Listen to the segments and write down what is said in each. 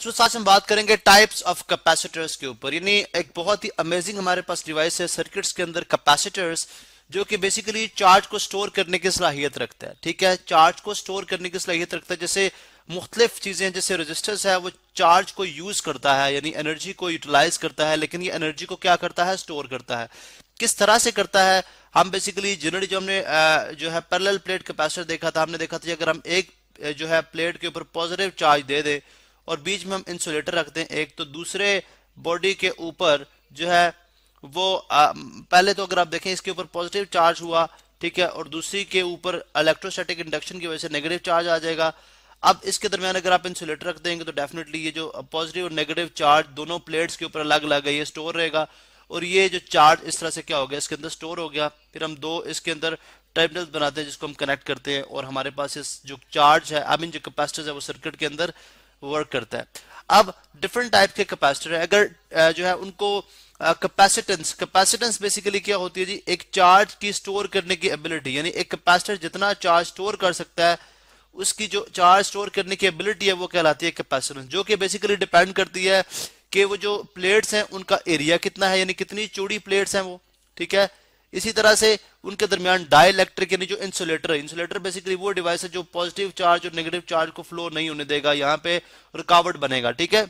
इसके साथ हम बात करेंगे टाइप्स ऑफ कैपेसिटर्स के ऊपर यानी एक बहुत ही अमेजिंग हमारे पास डिवाइस है सर्किट्स के अंदर कैपेसिटर्स जो कि बेसिकली चार्ज को स्टोर करने की सलाहियत रखता है ठीक है चार्ज को स्टोर करने की सलाहियत रखता है जैसे मुख्तलिफ चीज़ें जैसे रजिस्टर्स है वो चार्ज को यूज़ करता है यानी एनर्जी को यूटिलाइज करता है लेकिन ये एनर्जी को क्या करता है स्टोर करता है किस तरह से करता है हम बेसिकली जनरली जो हमने जो है पैरेलल प्लेट कैपेसिटर देखा था हमने देखा था अगर हम एक जो है प्लेट के ऊपर पॉजिटिव चार्ज दे दें और बीच में हम इंसुलेटर रखते हैं एक तो दूसरे बॉडी के ऊपर जो है वो आ, पहले तो अगर आप देखें इसके ऊपर पॉजिटिव चार्ज हुआ ठीक है और दूसरी के ऊपर इलेक्ट्रोस्टैटिक इंडक्शन की वजह से नेगेटिव चार्ज आ जाएगा अब इसके दरमियान अगर आप इंसुलेटर रख देंगे तो डेफिनेटली ये जो पॉजिटिव और नेगेटिव चार्ज दोनों प्लेट्स के ऊपर अलग अलग है ये स्टोर रहेगा और ये जो चार्ज इस तरह से क्या हो गया इसके अंदर स्टोर हो गया फिर हम दो इसके अंदर टर्मिनल्स बनाते हैं जिसको हम कनेक्ट करते हैं और हमारे पास इस जो चार्ज है आई मीन जो कैपेसिटर है वो सर्किट के अंदर वर्क करता है अब डिफरेंट टाइप के कैपेसिटर है अगर जो है उनको कैपेसिटेंस कैपेसिटेंस बेसिकली क्या होती है जी एक चार्ज की स्टोर करने की एबिलिटी यानी एक कैपेसिटर जितना चार्ज स्टोर कर सकता है उसकी जो चार्ज स्टोर करने की एबिलिटी है वो कहलाती है कैपेसिटेंस जो कि बेसिकली डिपेंड करती है कि वो जो प्लेट्स हैं उनका एरिया कितना है यानी कितनी चौड़ी प्लेट्स हैं वो ठीक है इसी तरह से उनके दरमियान इलेक्ट्रिक यानी जो इंसुलेटर है इंसुलेटर बेसिकली वो डिवाइस है जो पॉजिटिव चार्ज और नेगेटिव चार्ज को फ्लो नहीं होने देगा यहाँ पे रुकावट बनेगा ठीक है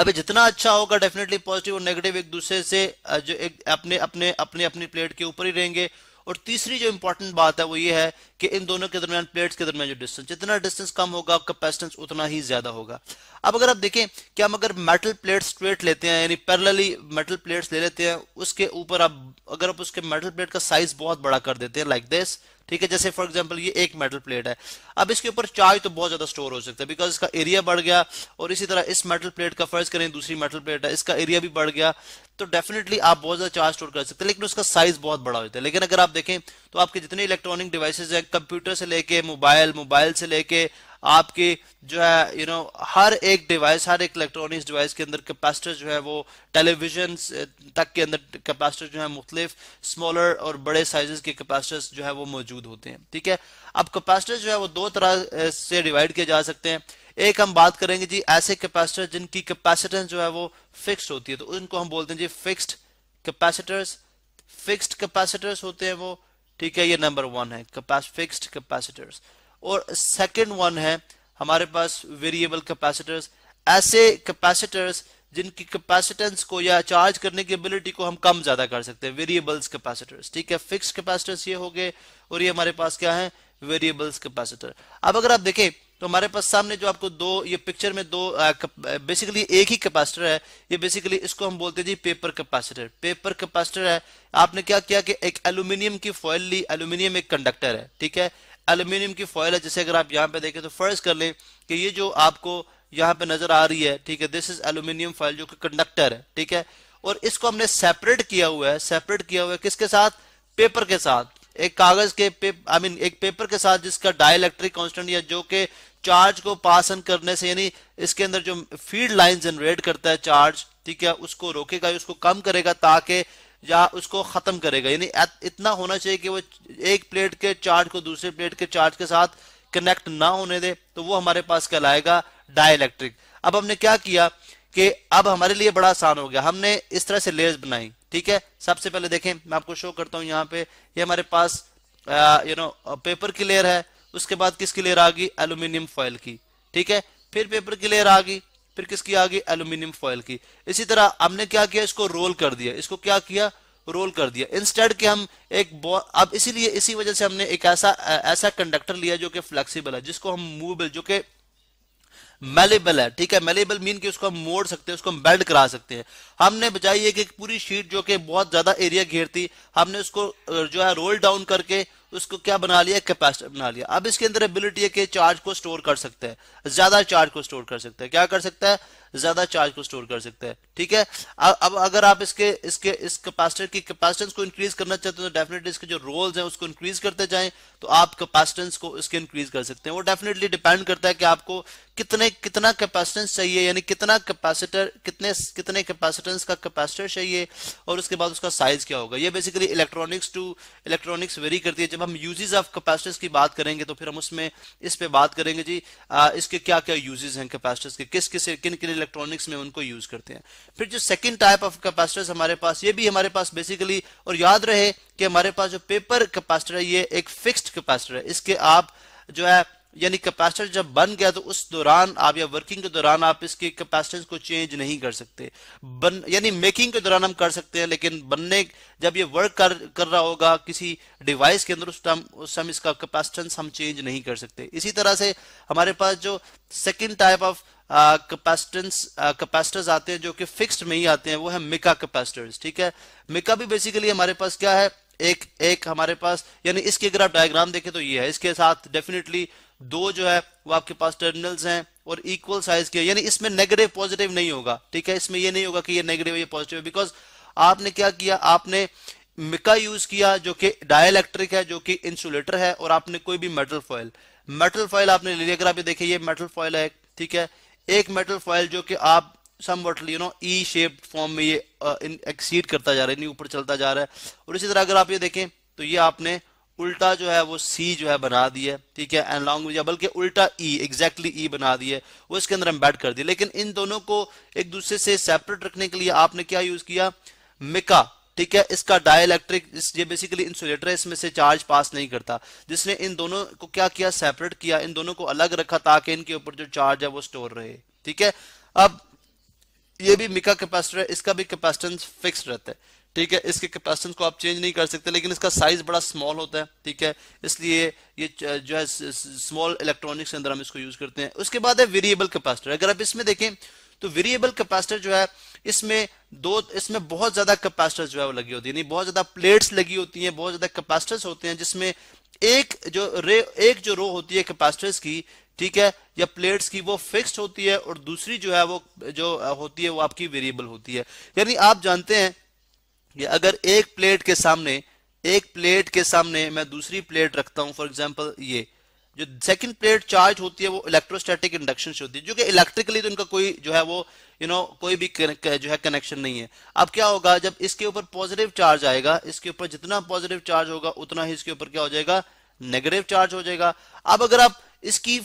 अब जितना अच्छा होगा डेफिनेटली पॉजिटिव और नेगेटिव एक दूसरे से जो एक अपने अपने अपने अपनी प्लेट के ऊपर ही रहेंगे और तीसरी जो इंपॉर्टेंट बात है वो ये है कि इन दोनों के दरमियान प्लेट्स के दरमियान जो डिस्टेंस जितना डिस्टेंस कम होगा कैपेसिटेंस उतना ही ज्यादा होगा अब अगर आप देखें कि हम अगर मेटल प्लेट स्ट्रेट लेते हैं यानी पैरेलली मेटल प्लेट्स ले लेते हैं उसके ऊपर आप अगर आप उसके मेटल प्लेट का साइज बहुत बड़ा कर देते हैं लाइक दिस ठीक है जैसे फॉर एग्जाम्पल ये एक मेटल प्लेट है अब इसके ऊपर चार्ज तो बहुत ज्यादा स्टोर हो सकता है बिकॉज इसका एरिया बढ़ गया और इसी तरह इस मेटल प्लेट का फर्ज करें दूसरी मेटल प्लेट है इसका एरिया भी बढ़ गया तो डेफिनेटली आप बहुत ज्यादा चार्ज स्टोर कर सकते हैं लेकिन उसका साइज बहुत बड़ा होता है लेकिन अगर आप देखें तो आपके जितने इलेक्ट्रॉनिक डिवाइसेज है कंप्यूटर से लेके मोबाइल मोबाइल से लेके आपके जो है यू नो हर एक डिवाइस हर एक इलेक्ट्रॉनिक्स डिवाइस के अंदर कैपेसिटर जो है वो टेलीविजन तक के अंदर कैपेसिटर जो है मुख्तलिफ स्मॉलर और बड़े साइजेस के कैपेसिटर्स जो है वो मौजूद होते हैं ठीक है अब कैपेसिटर जो है वो दो तरह से डिवाइड किए जा सकते हैं एक हम बात करेंगे जी ऐसे कैपेसिटर जिनकी कैपेसिटेंस जो है वो फिक्स्ड होती है तो उनको हम बोलते हैं जी फिक्स्ड कैपेसिटर्स फिक्स्ड कैपेसिटर्स होते हैं वो ठीक है ये नंबर वन है फिक्स्ड कैपेसिटर्स और सेकेंड वन है हमारे पास वेरिएबल कैपेसिटर्स ऐसे कैपेसिटर्स जिनकी कैपेसिटेंस को या चार्ज करने की एबिलिटी को हम कम ज्यादा कर सकते हैं वेरिएबल्स कैपेसिटर्स ठीक है फिक्स कैपेसिटर्स ये हो गए और ये हमारे पास क्या है वेरिएबल्स कैपेसिटर अब अगर आप देखें तो हमारे पास सामने जो आपको दो ये पिक्चर में दो बेसिकली एक ही कैपेसिटर है ये बेसिकली इसको हम बोलते हैं जी पेपर कैपेसिटर पेपर कैपेसिटर है आपने क्या किया कि एक एल्यूमिनियम की फॉइल ली एल्यूमिनियम एक कंडक्टर है ठीक है एल्यूमिनियम की फॉयल है जैसे अगर आप यहाँ पे देखें तो फर्ज कर लें कि ये जो आपको यहाँ पे नजर आ रही है ठीक है दिस इज एल्यूमिनियम फॉयल जो कि कंडक्टर है ठीक है और इसको हमने सेपरेट किया हुआ है सेपरेट किया हुआ है किसके साथ पेपर के साथ एक कागज के आई मीन I mean, एक पेपर के साथ जिसका डायलैक्ट्रिक कॉन्स्टेंट या जो के चार्ज को पास ऑन करने से यानी इसके अंदर जो फीड लाइन जनरेट करता है चार्ज ठीक है उसको रोकेगा उसको कम करेगा ताकि या उसको ख़त्म करेगा यानी इतना होना चाहिए कि वो एक प्लेट के चार्ज को दूसरे प्लेट के चार्ज के साथ कनेक्ट ना होने दे तो वो हमारे पास कहलाएगा डाइलेक्ट्रिक अब हमने क्या किया कि अब हमारे लिए बड़ा आसान हो गया हमने इस तरह से लेयर्स बनाई ठीक है सबसे पहले देखें मैं आपको शो करता हूं यहाँ पे ये हमारे पास यू नो पेपर की लेयर है उसके बाद किसकी लेयर आ गई एल्यूमिनियम फॉयल की ठीक है फिर पेपर की लेयर आ गई फिर किसकी आ गई एल्यूमिनियम फॉयल की इसी तरह हमने क्या किया इसको रोल कर दिया इसको क्या किया रोल कर दिया इंस्टेड के हम एक अब इसीलिए इसी वजह से हमने एक ऐसा ऐसा कंडक्टर लिया जो कि फ्लेक्सिबल है जिसको हम मूवेबल जो कि मेलेबल है ठीक है मेलेबल मीन कि उसको हम मोड़ सकते हैं उसको हम बेल्ड करा सकते हैं हमने बचाई है कि पूरी शीट जो कि बहुत ज्यादा एरिया घेरती हमने उसको जो है रोल डाउन करके उसको क्या बना लिया कैपेसिटर बना लिया अब इसके अंदर एबिलिटी है कि चार्ज को स्टोर कर सकता है ज्यादा चार्ज को स्टोर कर सकता है क्या कर सकता है ज्यादा चार्ज को स्टोर कर सकता है ठीक है अब अगर आप इसके इसके इस कैपेसिटर की कैपेसिटेंस को इंक्रीज करना चाहते हैं तो डेफिनेटली इसके जो रोल्स हैं उसको इंक्रीज करते जाएं तो आप कैपेसिटेंस को इसके इंक्रीज कर सकते हैं वो डेफिनेटली डिपेंड करता है कि आपको कितने कितना कैपेसिटेंस चाहिए यानी कितना कैपेसिटर कितने कितने कैपेसिटेंस का कैपेसिटर चाहिए और उसके बाद उसका साइज क्या होगा ये basically electronics to electronics vary करती है जब हम यूजेस ऑफ कैपेसिटर्स की बात करेंगे तो फिर हम उसमें इस पे बात करेंगे जी आ, इसके क्या क्या यूजेस हैं कैपेसिटर्स के किस किस किन किन इलेक्ट्रॉनिक्स में उनको यूज करते हैं फिर जो सेकंड टाइप ऑफ कैपेसिटर्स हमारे पास ये भी हमारे पास बेसिकली और याद रहे कि हमारे पास जो पेपर कैपेसिटर है ये एक फिक्स्ड कैपेसिटर है इसके आप जो है यानी कैपेसिटर जब बन गया तो उस दौरान आप या वर्किंग के दौरान आप इसके कैपेसिटेंस को चेंज नहीं कर सकते बन यानी मेकिंग के दौरान हम कर सकते हैं लेकिन बनने जब ये वर्क कर कर रहा होगा किसी डिवाइस के अंदर उस टाइम उस समय इसका कैपेसिटेंस हम चेंज नहीं कर सकते इसी तरह से हमारे पास जो second type of capacitance capacitors आते हैं जो कि फिक्सड में ही आते हैं वो है मिका कैपेसिटर्स ठीक है मिका भी बेसिकली हमारे पास क्या है एक एक हमारे पास यानी इसकी अगर आप डायग्राम देखें तो ये है इसके साथ डेफिनेटली दो जो है वो आपके पास टर्मिनल्स हैं और इक्वल साइज के यानी इसमें नेगेटिव पॉजिटिव नहीं होगा ठीक है इसमें ये नहीं होगा कि ये नेगेटिव ये पॉजिटिव है बिकॉज आपने क्या किया आपने मिका यूज किया जो कि डायलैक्ट्रिक है जो कि इंसुलेटर है और आपने कोई भी मेटल फॉयल मेटल फॉयल आपने ले लिया अगर आप ये देखिए ये मेटल फॉयल है ठीक है एक मेटल फॉयल जो कि आप some you know E shape form में ये एक्सीड uh, करता जा रहा है ऊपर चलता जा रहा है और इसी तरह अगर आप ये देखें तो ये आपने उल्टा जो है वो सी जो है बना दिए ठीक है एंड लॉन्ग या बल्कि उल्टा ई एग्जैक्टली ई बना दिए वो इसके अंदर एम्बेड कर दिए लेकिन इन दोनों को एक दूसरे से सेपरेट रखने के लिए आपने क्या यूज किया मिका ठीक है इसका डायलैक्ट्रिक इस ये बेसिकली इंसुलेटर है इसमें से चार्ज पास नहीं करता जिसने इन दोनों को क्या किया सेपरेट किया इन दोनों को अलग रखा ताकि इनके ऊपर जो चार्ज है वो स्टोर रहे ठीक है अब ये भी मिका कैपेसिटर है इसका भी कैपेसिटेंस फिक्स रहता है ठीक है इसके कैपेसिटेंस को आप चेंज नहीं कर सकते लेकिन इसका साइज बड़ा स्मॉल होता है ठीक है इसलिए ये जो है स्मॉल इलेक्ट्रॉनिक्स के अंदर हम इसको यूज करते हैं उसके बाद है वेरिएबल कैपेसिटर अगर आप इसमें देखें तो वेरिएबल कैपेसिटर जो है इसमें दो इसमें बहुत ज्यादा कैपेसिटर जो है वो लगी होती है बहुत ज्यादा प्लेट्स लगी होती है बहुत ज्यादा कैपेसिटर्स होते हैं जिसमें एक जो रे एक जो रो होती है कैपेसिटर्स की ठीक है या प्लेट्स की वो फिक्स्ड होती है और दूसरी जो है वो जो होती है वो आपकी वेरिएबल होती है यानी आप जानते हैं कि अगर एक प्लेट के सामने एक प्लेट के सामने मैं दूसरी प्लेट रखता हूं फॉर एग्जाम्पल ये जो सेकंड प्लेट चार्ज होती है वो इलेक्ट्रोस्टैटिक इंडक्शन से होती है जो कि इलेक्ट्रिकली तो इनका कोई जो है वो यू you नो know, कोई भी जो है कनेक्शन नहीं है अब क्या होगा जब इसके ऊपर पॉजिटिव चार्ज आएगा इसके ऊपर जितना पॉजिटिव चार्ज होगा उतना ही इसके ऊपर क्या हो जाएगा नेगेटिव चार्ज हो जाएगा अब अगर आप इसकी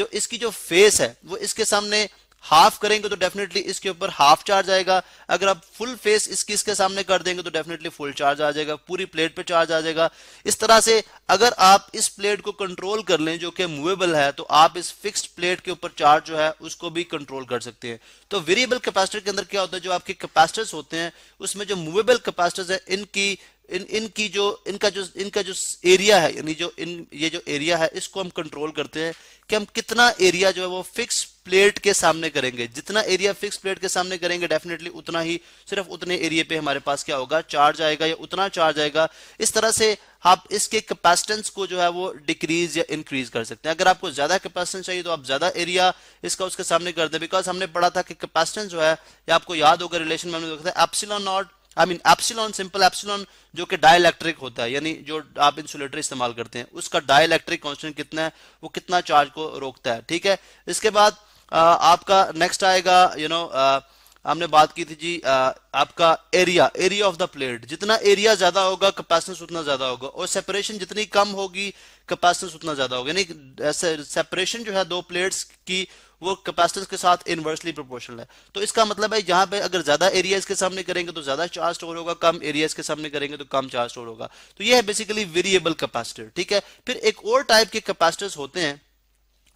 जो इसकी जो फेस है वो इसके सामने हाफ करेंगे तो डेफिनेटली इसके ऊपर हाफ चार्ज आएगा अगर आप फुल फेस इसकी इसके सामने कर देंगे तो डेफिनेटली फुल चार्ज आ जाएगा पूरी प्लेट पे चार्ज आ जाएगा इस तरह से अगर आप इस प्लेट को कंट्रोल कर लें जो कि मूवेबल है तो आप इस फिक्स्ड प्लेट के ऊपर चार्ज जो है उसको भी कंट्रोल कर सकते हैं तो वेरिएबल कैपेसिटर के अंदर क्या होता है जो आपके कैपेसिटर्स होते हैं उसमें जो मूवेबल कैपेसिटर्स है इनकी इन इनकी जो इनका जो इनका जो एरिया है यानी जो इन ये जो एरिया है इसको हम कंट्रोल करते हैं कि हम कितना एरिया जो है वो फिक्स प्लेट के सामने करेंगे जितना एरिया फिक्स प्लेट के सामने करेंगे डेफिनेटली उतना ही सिर्फ उतने एरिया पे हमारे पास क्या होगा चार्ज आएगा या उतना चार्ज आएगा इस तरह से आप इसके कैपेसिटेंस को जो है वो डिक्रीज या इंक्रीज कर सकते हैं अगर आपको ज्यादा कैपेसिटेंस चाहिए तो आप ज्यादा एरिया इसका उसके सामने कर दें बिकॉज हमने पढ़ा था कि कैपेसिटेंस जो है या आपको याद होगा रिलेशन में epsilon naught I mean epsilon simple epsilon जो कि डायलैक्ट्रिक होता है यानी जो आप इंसुलेटर इस्तेमाल करते हैं उसका डायलैक्ट्रिक कॉन्स्टेंट कितना है वो कितना चार्ज को रोकता है ठीक है इसके बाद आपका नेक्स्ट आएगा यू नो हमने बात की थी जी आपका area area of the plate जितना एरिया ज्यादा होगा कैपेसिटेंस उतना ज्यादा होगा और सेपरेशन जितनी कम होगी कैपेसिटेंस उतना ज्यादा होगा यानी सेपरेशन जो है दो प्लेट्स की वो कैपेसिटेंस के साथ इन्वर्सली प्रोपोर्शनल है तो इसका मतलब है यहाँ पे अगर ज्यादा एरिया के सामने करेंगे तो ज्यादा चार्ज स्टोर होगा कम एरिया के सामने करेंगे तो कम चार्ज स्टोर होगा तो यह है बेसिकली वेरिएबल कैपेसिटर ठीक है फिर एक और टाइप के कैपेसिटर्स होते हैं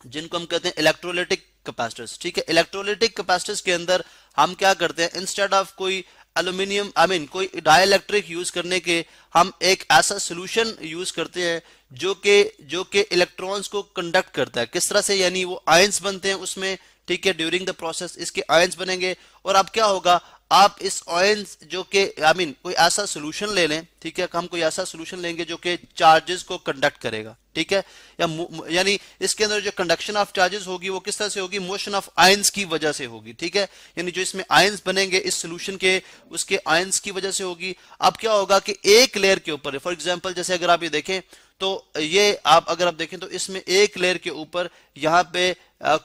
जिनको हम कहते हैं इलेक्ट्रोलिटिक कैपेसिटर्स ठीक है इलेक्ट्रोलिटिक कैपेसिटर्स के अंदर हम क्या करते हैं इंस्टेड ऑफ कोई एल्यूमिनियम आई मीन कोई डाइलेक्ट्रिक यूज करने के हम एक ऐसा सोल्यूशन यूज करते हैं जो के जो के इलेक्ट्रॉन्स को कंडक्ट करता है किस तरह से यानी वो आयंस बनते हैं उसमें ठीक है ड्यूरिंग द प्रोसेस इसके आयंस बनेंगे और अब क्या होगा आप इस ऑयल जो कि आई मीन कोई ऐसा सोल्यूशन ले लें ठीक है हम कोई ऐसा सोल्यूशन लेंगे जो कि चार्जेस को कंडक्ट करेगा ठीक है या यानी इसके अंदर जो कंडक्शन ऑफ चार्जेस होगी वो किस तरह से होगी मोशन ऑफ आयंस की वजह से होगी ठीक है यानी जो इसमें आयंस बनेंगे इस सोल्यूशन के उसके आयंस की वजह से होगी अब क्या होगा कि एक लेयर के ऊपर फॉर एग्जाम्पल जैसे अगर आप ये देखें तो ये आप अगर आप देखें तो इसमें एक लेयर के ऊपर यहाँ पे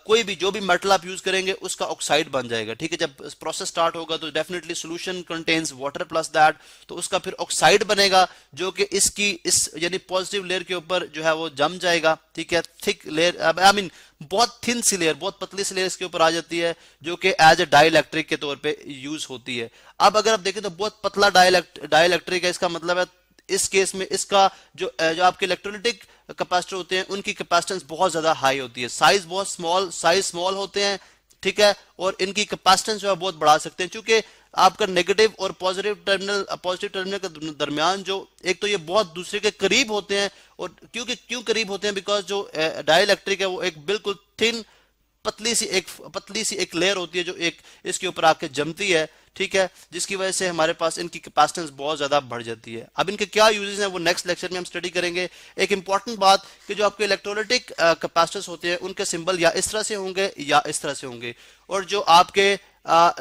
कोई भी जो भी मेटल आप यूज करेंगे उसका ऑक्साइड बन जाएगा ठीक है जब प्रोसेस स्टार्ट होगा तो definitely solution contains water plus that तो उसका फिर ऑक्साइड बनेगा जो कि इसकी इस यानी पॉजिटिव लेयर के ऊपर जो है वो जम जाएगा ठीक है थिक लेयर आई मीन बहुत थिन सी लेयर बहुत पतली सी लेयर इसके ऊपर आ जाती है जो कि एज ए डाइलेक्ट्रिक के तौर पर यूज होती है अब अगर आप देखें तो बहुत पतला डाइलेक्ट्रिक है इसका मतलब है इस केस में इसका जो जो आपके इलेक्ट्रोलिटिक कैपेसिटर होते हैं उनकी कैपेसिटेंस बहुत ज्यादा हाई होती है साइज बहुत स्मॉल साइज स्मॉल होते हैं ठीक है और इनकी कैपेसिटेंस जो है बहुत बढ़ा सकते हैं क्योंकि आपका नेगेटिव और पॉजिटिव टर्मिनल पॉजिटिव टर्मिनल के दरमियान जो एक तो ये बहुत दूसरे के करीब होते हैं और क्योंकि क्यों करीब होते हैं बिकॉज जो डाइलेक्ट्रिक है वो एक बिल्कुल थिन पतली सी एक पतली सी एक लेयर होती है जो एक इसके ऊपर आके जमती है ठीक है जिसकी वजह से हमारे पास इनकी कैपेसिटेंस बहुत ज़्यादा बढ़ जाती है अब इनके क्या यूजेस हैं वो नेक्स्ट लेक्चर में हम स्टडी करेंगे एक इंपॉर्टेंट बात कि जो आपके इलेक्ट्रोलिटिक कैपेसिटर्स होते हैं उनके सिंबल या इस तरह से होंगे या इस तरह से होंगे और जो आपके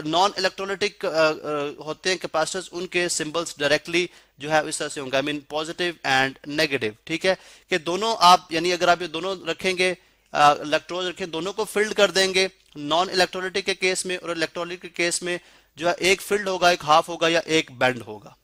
non uh, electrolytic uh, uh, होते हैं कैपेसिटर्स उनके सिंबल्स डायरेक्टली जो है इस तरह से होंगे I mean positive and negative ठीक है कि दोनों आप यानी अगर आप ये दोनों रखेंगे इलेक्ट्रोज uh, रखें दोनों को फिल्ड कर देंगे नॉन इलेक्ट्रोलिटिक के केस में और इलेक्ट्रोलिटिक के केस में जो है एक फील्ड होगा एक हाफ होगा या एक बैंड होगा